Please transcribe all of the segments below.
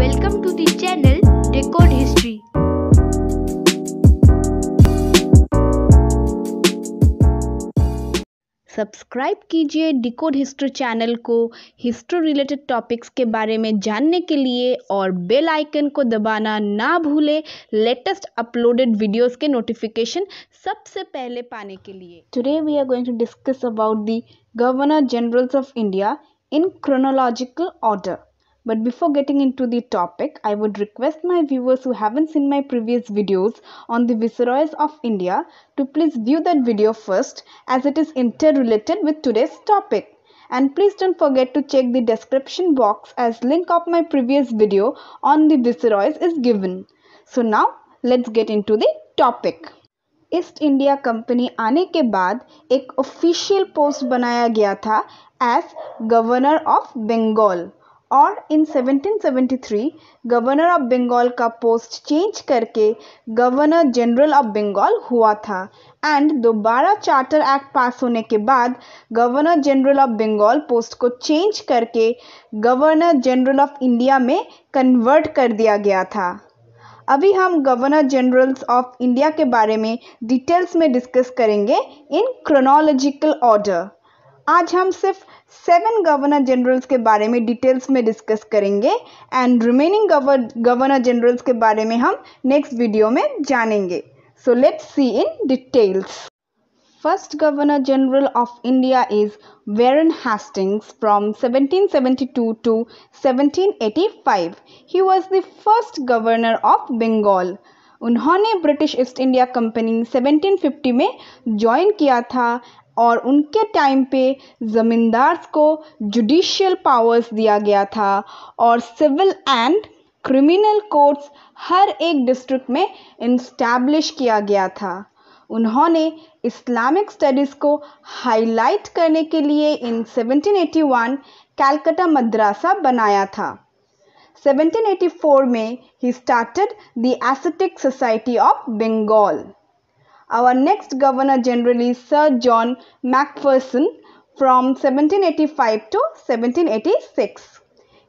Welcome to the channel Record History. Subscribe कीजिए decode history channel को history related topics के बारे में जानने के लिए और बेल आइकन को दबाना ना भूले लेटेस्ट अपलोडेड वीडियोस के नोटिफिकेशन सबसे पहले पाने के लिए today we are going to discuss about the governor generals of India in chronological order But before getting into the topic, I would request my viewers who haven't seen my previous videos on the Viceroys of India to please view that video first as it is interrelated with today's topic. And please don't forget to check the description box as link of my previous video on the Viceroys is given. So now let's get into the topic. East India Company आने के बाद एक official post बनाया गया था as governor of Bengal और इन 1773 governor of Bengal का post change करके गवर्नर जनरल ऑफ बंगाल हुआ था एंड दोबारा चार्टर एक्ट पास होने के बाद governor general of Bengal post को चेंज करके गवर्नर जनरल ऑफ इंडिया में कन्वर्ट कर दिया गया था अभी हम गवर्नर जनरल्स ऑफ इंडिया के बारे में डिटेल्स में डिस्कस करेंगे इन क्रोनोलॉजिकल ऑर्डर आज हम सिर्फ सेवन गवर्नर जनरल्स के बारे में डिटेल्स में डिस्कस करेंगे एंड रिमेनिंग गवर्नर जनरल्स के बारे में हम नेक्स्ट वीडियो में जानेंगे so let's see in details first governor general of India is Warren Hastings from 1772 to 1785. He was the first governor of Bengal. उन्होंने ब्रिटिश ईस्ट इंडिया कंपनी 1750 में join किया था और उनके टाइम पे ज़मींदार्स को जुडिशियल पावर्स दिया गया था और सिविल एंड क्रिमिनल कोर्ट्स हर एक डिस्ट्रिक्ट में इंस्टैब्लिश किया गया था उन्होंने इस्लामिक स्टडीज़ को हाईलाइट करने के लिए इन 1781 कैलकटा मद्रासा बनाया था 1784 में ही started the Asiatic society of Bengal Our next Governor General is Sir John Macpherson from 1785 to 1786.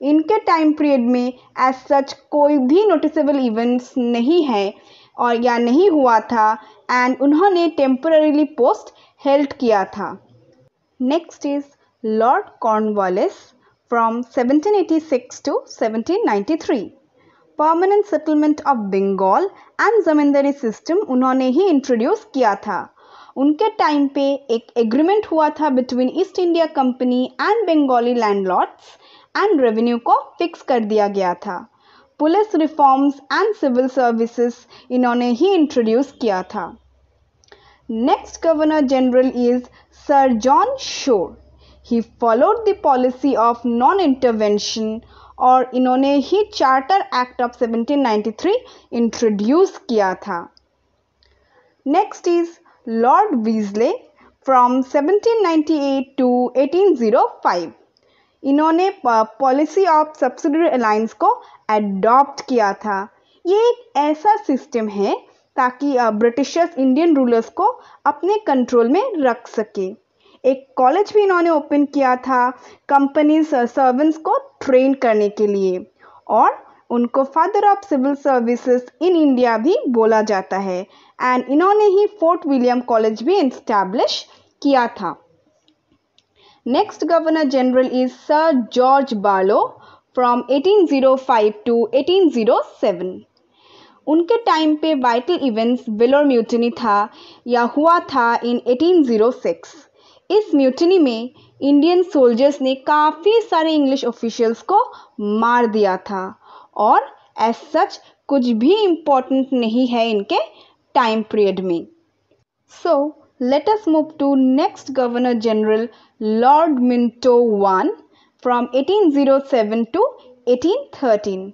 इनके टाइम पीरियड में एज सच कोई भी नोटिसेबल इवेंट्स नहीं है और या नहीं हुआ था एंड उन्होंने टेम्पररीली पोस्ट हेल्ड किया था next is Lord Cornwallis from 1786 to 1793. Permanent settlement of Bengal and zamindari system उन्होंने ही इंट्रोड्यूस किया था उनके टाइम पे एक एग्रीमेंट हुआ था between East India Company and Bengali landlords and revenue को फिक्स कर दिया गया था police reforms and civil services इन्होंने ही इंट्रोड्यूस किया था next governor general is Sir John Shore he followed the policy of non intervention और इन्होंने ही चार्टर एक्ट ऑफ 1793 इंट्रोड्यूस किया था next is Lord Wellesley from 1798 to 1805 इन्होंने पॉलिसी ऑफ सब्सिडरी अलायंस को एडॉप्ट किया था ये एक ऐसा सिस्टम है ताकि ब्रिटिशर्स इंडियन रूलर्स को अपने कंट्रोल में रख सके एक कॉलेज भी इन्होंने ओपन किया था कंपनीज सर्वेंट्स को ट्रेन करने के लिए और उनको father of civil services in India भी बोला जाता है एंड इन्होंने ही फोर्ट विलियम कॉलेज भी इस्टेब्लिश किया था next governor general is Sir George Barlow from 1805 to 1807 उनके टाइम पे वाइटल इवेंट्स बिलोर म्यूटनी था या हुआ था इन 1806 इस म्यूटनी में इंडियन सोल्जर्स ने काफ़ी सारे इंग्लिश ऑफिशियल्स को मार दिया था और एज सच कुछ भी इम्पोर्टेंट नहीं है इनके टाइम पीरियड में so let us move to next governor general Lord Minto one from 1807 to 1813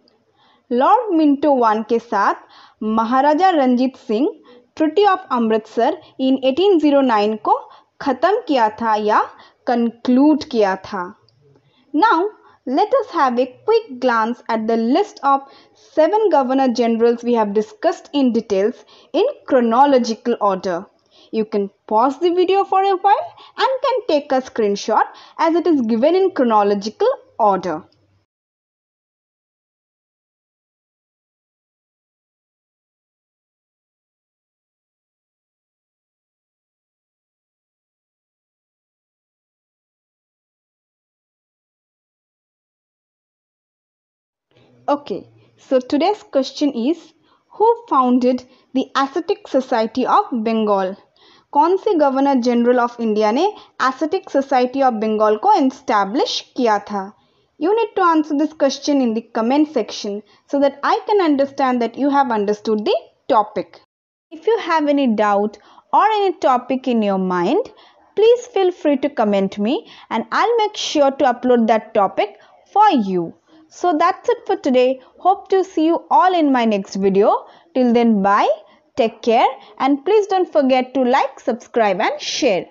Lord Minto one के साथ Maharaja Ranjit Singh treaty of Amritsar in 1809 को ख़त्म किया था या conclude किया था Now let us have a quick glance at the list of seven governor generals we have discussed in details in chronological order. You can pause the video for a while and can take a screenshot as it is given in chronological order. Okay, so today's question is Who founded the Ascetic Society of Bengal? कौन से governor general of India ने Asiatic society of Bengal को establish किया था you need to answer this question in the comment section so that I can understand that you have understood the topic if you have any doubt or any topic in your mind, please feel free to comment me and I'll make sure to upload that topic for you. So that's it for today. Hope to see you all in my next video. Till then, bye. Take care and please don't forget to like, subscribe and share.